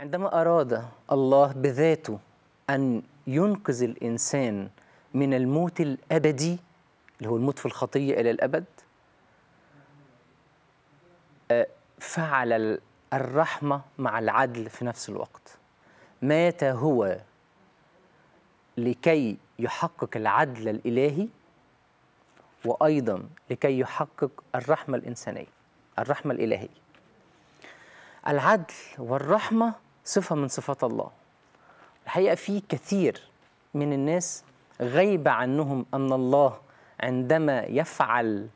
عندما أراد الله بذاته أن ينقذ الإنسان من الموت الأبدي اللي هو الموت في الخطية إلى الأبد آه، فعل الرحمة مع العدل في نفس الوقت مات هو لكي يحقق العدل الإلهي وأيضا لكي يحقق الرحمة الإنسانية الرحمة الإلهية العدل والرحمة صفة من صفات الله الحقيقة في كثير من الناس غيب عنهم أن الله عندما يفعل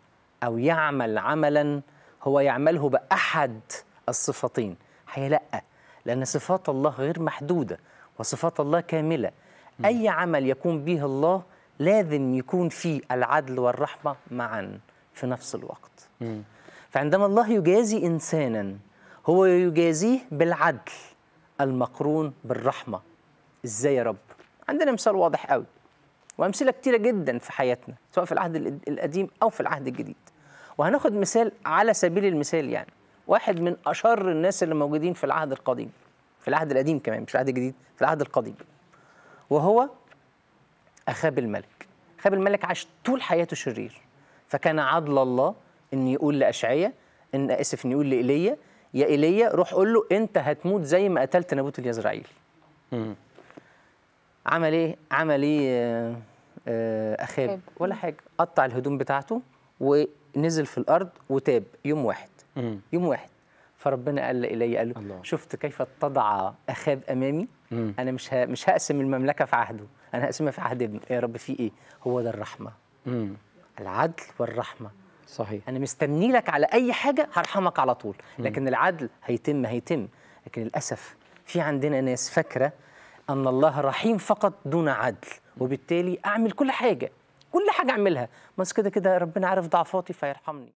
أو يعمل عملا هو يعمله بأحد الصفتين هي لأ لأن صفات الله غير محدودة وصفات الله كاملة أي عمل يكون به الله لازم يكون فيه العدل والرحمة معا في نفس الوقت فعندما الله يجازي إنسانا هو يجازيه بالعدل المقرون بالرحمه ازاي يا رب عندنا مثال واضح قوي وامثله كتيره جدا في حياتنا سواء في العهد القديم او في العهد الجديد وهناخد مثال على سبيل المثال يعني واحد من اشر الناس اللي موجودين في العهد القديم في العهد القديم كمان مش العهد الجديد في العهد القديم وهو اخاب الملك اخاب الملك عاش طول حياته شرير فكان عدل الله ان يقول لأشعية ان اسف ان يقول لايليا يا ايليا روح قول له انت هتموت زي ما قتلت نابوت اليزرعيل عمل ايه عمل ايه آه، آه، اخاب ولا حاجه قطع الهدوم بتاعته ونزل في الارض وتاب يوم واحد مم. يوم واحد فربنا قال لي قال له الله. شفت كيف اتضع اخاب امامي مم. انا مش ه... مش هقسم المملكه في عهده انا هقسمها في عهد ابن يا رب في ايه هو ده الرحمه مم. العدل والرحمه صحيح انا مستني لك على اي حاجه هرحمك على طول لكن م. العدل هيتم هيتم لكن للاسف في عندنا ناس فاكره ان الله رحيم فقط دون عدل وبالتالي اعمل كل حاجه كل حاجه اعملها بس كده كده ربنا عارف ضعفاتي فيرحمني